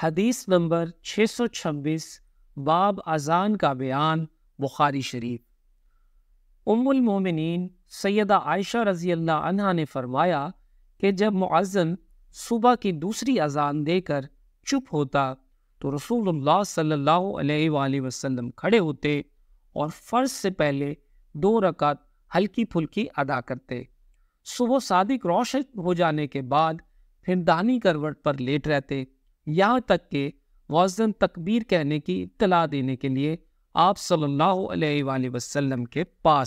हदीस नंबर 626 बाब अजान का बयान बुखारी शरीफ उमुलमोमिन सैदा आयशा रजी अल्लाह ने फरमाया कि जब मुआजन सुबह की दूसरी अजान देकर चुप होता तो रसूलुल्लाह सल्लल्लाहु अलैहि वसल्लम खड़े होते और फ़र्ज से पहले दो रकात हल्की फुल्की अदा करते सुबह सादिक रोशन हो जाने के बाद फिर दानी करवट पर लेट रहते यहाँ तक के वजन तकबीर कहने की इतला देने के लिए आप सल्लल्लाहु अलैहि वसल्लम के पास